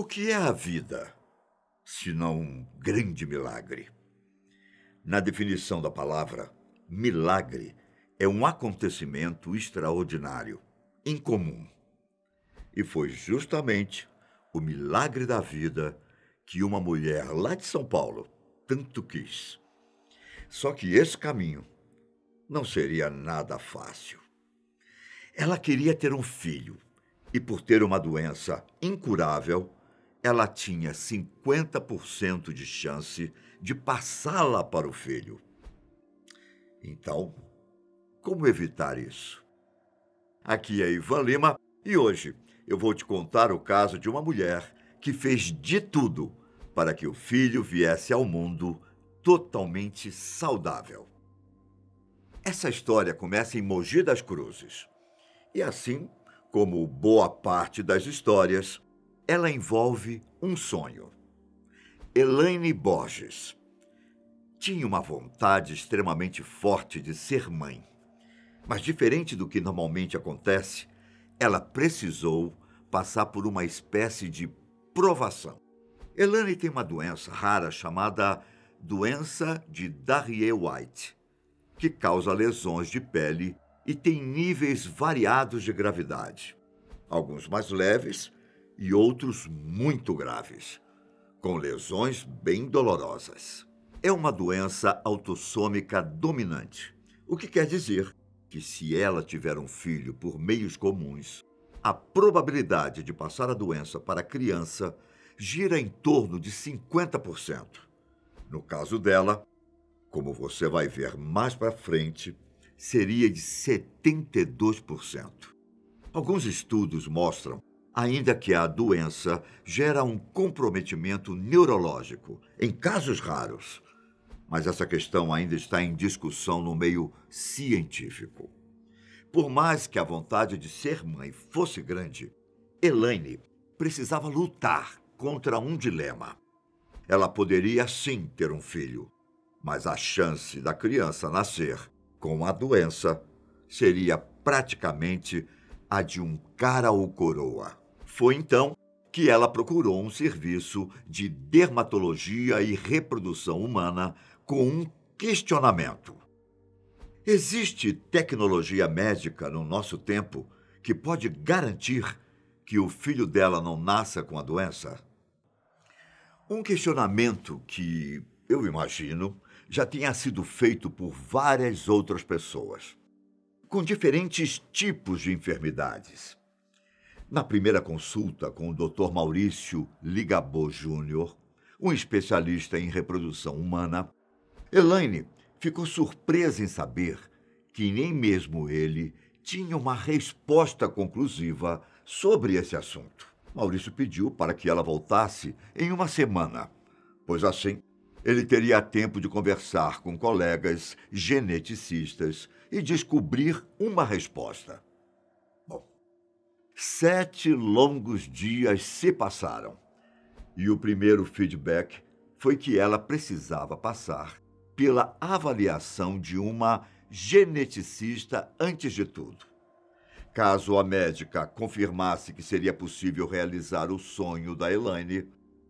O que é a vida, senão um grande milagre? Na definição da palavra, milagre é um acontecimento extraordinário, incomum. E foi justamente o milagre da vida que uma mulher lá de São Paulo tanto quis. Só que esse caminho não seria nada fácil. Ela queria ter um filho e, por ter uma doença incurável, ela tinha 50% de chance de passá-la para o filho. Então, como evitar isso? Aqui é Ivan Lima e hoje eu vou te contar o caso de uma mulher que fez de tudo para que o filho viesse ao mundo totalmente saudável. Essa história começa em Mogi das Cruzes. E assim como boa parte das histórias, ela envolve um sonho. Elaine Borges tinha uma vontade extremamente forte de ser mãe. Mas, diferente do que normalmente acontece, ela precisou passar por uma espécie de provação. Elaine tem uma doença rara chamada doença de Darrier-White, que causa lesões de pele e tem níveis variados de gravidade, alguns mais leves, e outros muito graves, com lesões bem dolorosas. É uma doença autossômica dominante, o que quer dizer que, se ela tiver um filho por meios comuns, a probabilidade de passar a doença para a criança gira em torno de 50%. No caso dela, como você vai ver mais para frente, seria de 72%. Alguns estudos mostram ainda que a doença gera um comprometimento neurológico, em casos raros. Mas essa questão ainda está em discussão no meio científico. Por mais que a vontade de ser mãe fosse grande, Elaine precisava lutar contra um dilema. Ela poderia sim ter um filho, mas a chance da criança nascer com a doença seria praticamente a de um cara ou coroa. Foi então que ela procurou um serviço de dermatologia e reprodução humana com um questionamento. Existe tecnologia médica no nosso tempo que pode garantir que o filho dela não nasça com a doença? Um questionamento que, eu imagino, já tinha sido feito por várias outras pessoas com diferentes tipos de enfermidades. Na primeira consulta com o Dr. Maurício Ligabo Júnior, um especialista em reprodução humana, Elaine ficou surpresa em saber que nem mesmo ele tinha uma resposta conclusiva sobre esse assunto. Maurício pediu para que ela voltasse em uma semana, pois assim ele teria tempo de conversar com colegas geneticistas e descobrir uma resposta. Bom, sete longos dias se passaram e o primeiro feedback foi que ela precisava passar pela avaliação de uma geneticista antes de tudo. Caso a médica confirmasse que seria possível realizar o sonho da Elaine,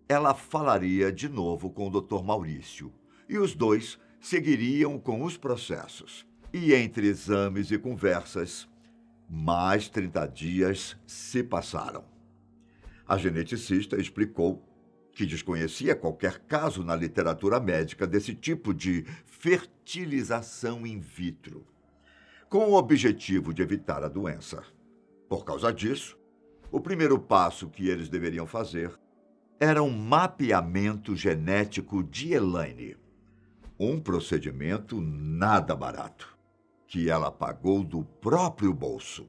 ela falaria de novo com o Dr. Maurício e os dois seguiriam com os processos e entre exames e conversas, mais 30 dias se passaram. A geneticista explicou que desconhecia qualquer caso na literatura médica desse tipo de fertilização in vitro, com o objetivo de evitar a doença. Por causa disso, o primeiro passo que eles deveriam fazer era um mapeamento genético de Elaine. Um procedimento nada barato que ela pagou do próprio bolso,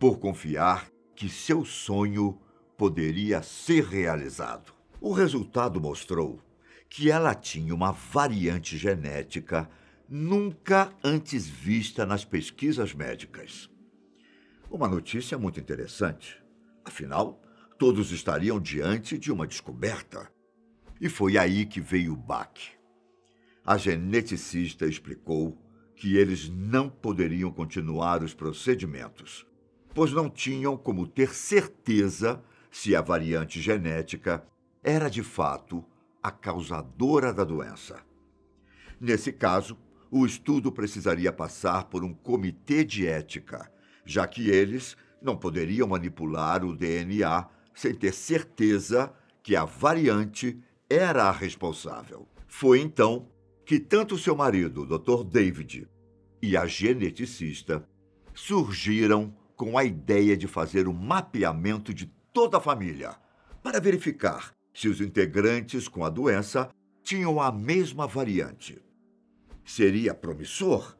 por confiar que seu sonho poderia ser realizado. O resultado mostrou que ela tinha uma variante genética nunca antes vista nas pesquisas médicas. Uma notícia muito interessante. Afinal, todos estariam diante de uma descoberta. E foi aí que veio o baque. A geneticista explicou que eles não poderiam continuar os procedimentos, pois não tinham como ter certeza se a variante genética era de fato a causadora da doença. Nesse caso, o estudo precisaria passar por um comitê de ética, já que eles não poderiam manipular o DNA sem ter certeza que a variante era a responsável. Foi então que tanto seu marido, Dr. David, e a geneticista surgiram com a ideia de fazer um mapeamento de toda a família para verificar se os integrantes com a doença tinham a mesma variante. Seria promissor?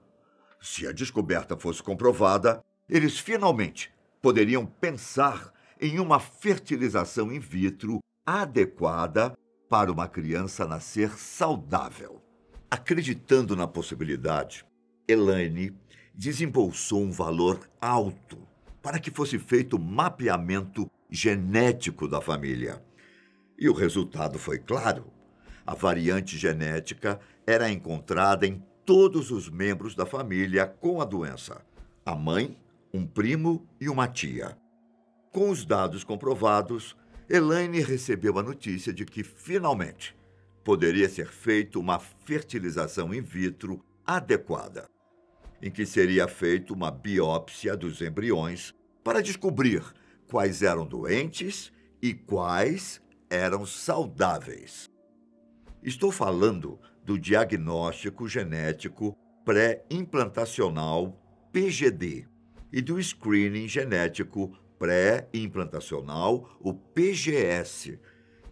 Se a descoberta fosse comprovada, eles finalmente poderiam pensar em uma fertilização in vitro adequada para uma criança nascer saudável. Acreditando na possibilidade, Elaine desembolsou um valor alto para que fosse feito o mapeamento genético da família. E o resultado foi claro. A variante genética era encontrada em todos os membros da família com a doença: a mãe, um primo e uma tia. Com os dados comprovados, Elaine recebeu a notícia de que finalmente poderia ser feita uma fertilização in vitro adequada, em que seria feita uma biópsia dos embriões para descobrir quais eram doentes e quais eram saudáveis. Estou falando do diagnóstico genético pré-implantacional PGD e do screening genético pré-implantacional, o PGS,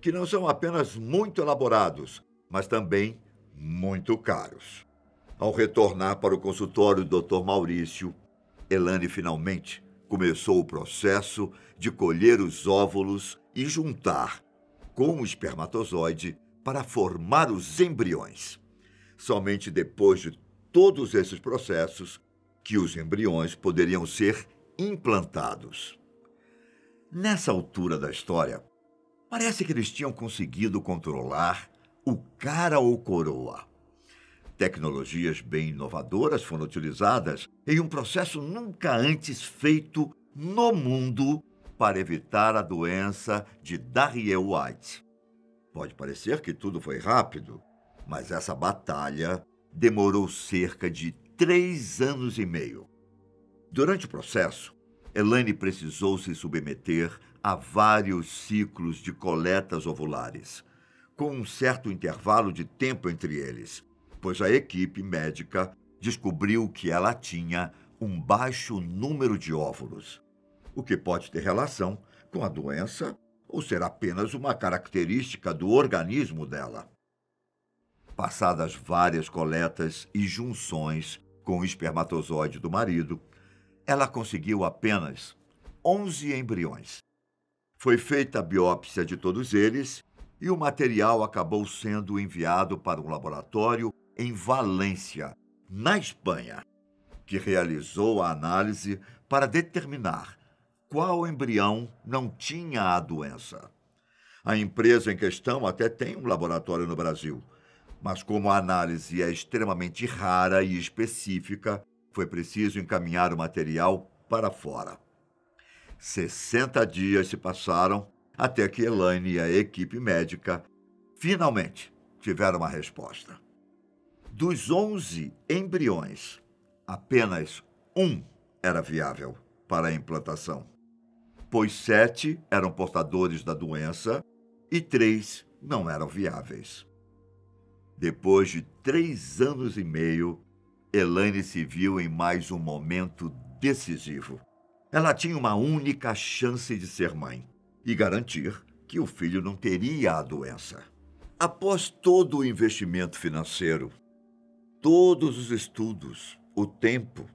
que não são apenas muito elaborados, mas também muito caros. Ao retornar para o consultório do Dr. Maurício, Elane finalmente começou o processo de colher os óvulos e juntar com o espermatozoide para formar os embriões. Somente depois de todos esses processos que os embriões poderiam ser implantados. Nessa altura da história, Parece que eles tinham conseguido controlar o cara ou coroa. Tecnologias bem inovadoras foram utilizadas em um processo nunca antes feito no mundo para evitar a doença de Darryl white Pode parecer que tudo foi rápido, mas essa batalha demorou cerca de três anos e meio. Durante o processo, Elaine precisou se submeter a vários ciclos de coletas ovulares, com um certo intervalo de tempo entre eles, pois a equipe médica descobriu que ela tinha um baixo número de óvulos, o que pode ter relação com a doença ou ser apenas uma característica do organismo dela. Passadas várias coletas e junções com o espermatozoide do marido, ela conseguiu apenas 11 embriões. Foi feita a biópsia de todos eles e o material acabou sendo enviado para um laboratório em Valência, na Espanha, que realizou a análise para determinar qual embrião não tinha a doença. A empresa em questão até tem um laboratório no Brasil, mas como a análise é extremamente rara e específica, foi preciso encaminhar o material para fora. 60 dias se passaram até que Elaine e a equipe médica finalmente tiveram uma resposta. Dos 11 embriões, apenas um era viável para a implantação, pois sete eram portadores da doença e três não eram viáveis. Depois de três anos e meio, Elaine se viu em mais um momento decisivo. Ela tinha uma única chance de ser mãe e garantir que o filho não teria a doença. Após todo o investimento financeiro, todos os estudos, o tempo,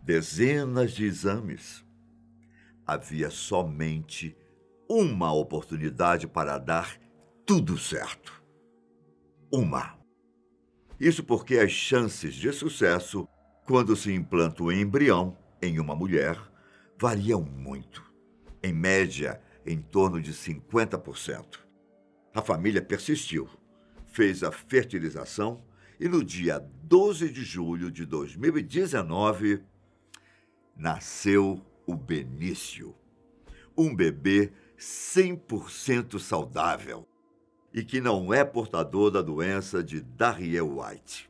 dezenas de exames, havia somente uma oportunidade para dar tudo certo. Uma. Isso porque as chances de sucesso quando se implanta um embrião em uma mulher variam muito, em média em torno de 50%. A família persistiu, fez a fertilização e no dia 12 de julho de 2019 nasceu o Benício, um bebê 100% saudável e que não é portador da doença de Darriel White.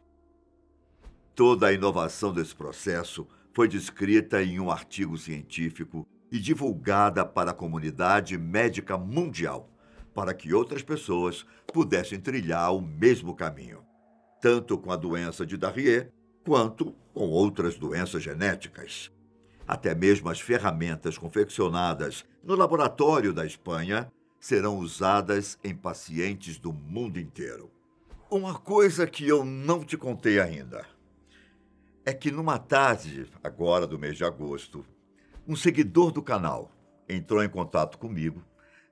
Toda a inovação desse processo foi descrita em um artigo científico e divulgada para a comunidade médica mundial, para que outras pessoas pudessem trilhar o mesmo caminho, tanto com a doença de Darrier quanto com outras doenças genéticas. Até mesmo as ferramentas confeccionadas no laboratório da Espanha serão usadas em pacientes do mundo inteiro. Uma coisa que eu não te contei ainda é que numa tarde, agora do mês de agosto, um seguidor do canal entrou em contato comigo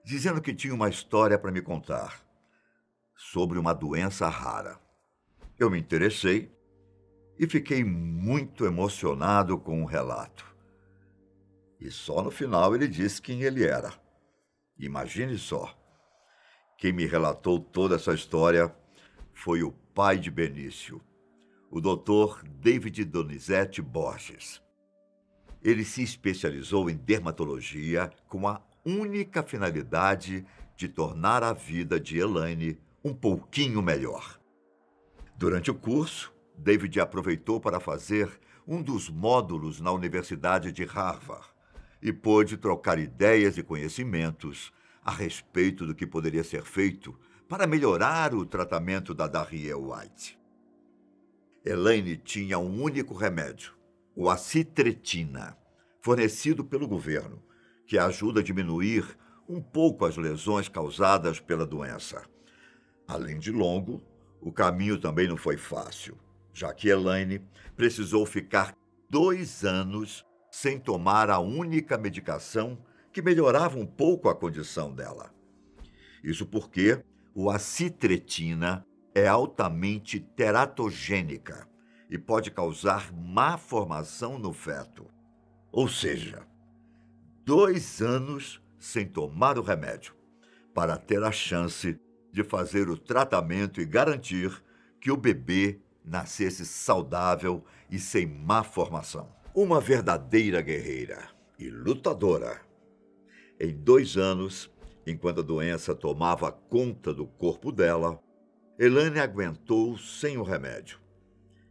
dizendo que tinha uma história para me contar sobre uma doença rara. Eu me interessei e fiquei muito emocionado com o relato. E só no final ele disse quem ele era. Imagine só. Quem me relatou toda essa história foi o pai de Benício, o doutor David Donizete Borges. Ele se especializou em dermatologia com a única finalidade de tornar a vida de Elaine um pouquinho melhor. Durante o curso, David aproveitou para fazer um dos módulos na Universidade de Harvard e pôde trocar ideias e conhecimentos a respeito do que poderia ser feito para melhorar o tratamento da Darrie White. Elaine tinha um único remédio, o acitretina, fornecido pelo governo, que ajuda a diminuir um pouco as lesões causadas pela doença. Além de longo, o caminho também não foi fácil, já que Elaine precisou ficar dois anos sem tomar a única medicação que melhorava um pouco a condição dela. Isso porque o acitretina é altamente teratogênica e pode causar má formação no feto. Ou seja, dois anos sem tomar o remédio, para ter a chance de fazer o tratamento e garantir que o bebê nascesse saudável e sem má formação uma verdadeira guerreira e lutadora. Em dois anos, enquanto a doença tomava conta do corpo dela, Elane aguentou sem o remédio.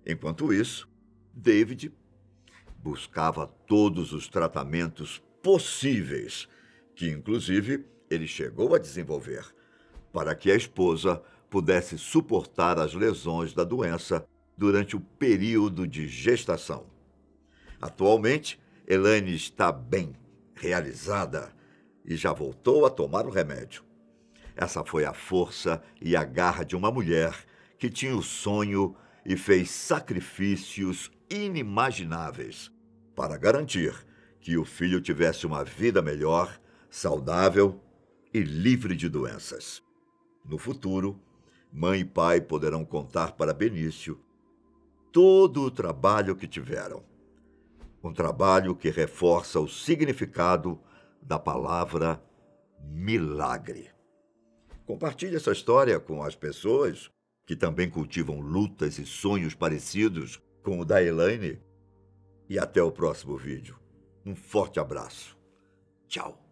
Enquanto isso, David buscava todos os tratamentos possíveis, que inclusive ele chegou a desenvolver, para que a esposa pudesse suportar as lesões da doença durante o período de gestação. Atualmente, Elaine está bem, realizada e já voltou a tomar o remédio. Essa foi a força e a garra de uma mulher que tinha o sonho e fez sacrifícios inimagináveis para garantir que o filho tivesse uma vida melhor, saudável e livre de doenças. No futuro, mãe e pai poderão contar para Benício todo o trabalho que tiveram um trabalho que reforça o significado da palavra milagre. Compartilhe essa história com as pessoas que também cultivam lutas e sonhos parecidos com o da Elaine. E até o próximo vídeo. Um forte abraço. Tchau.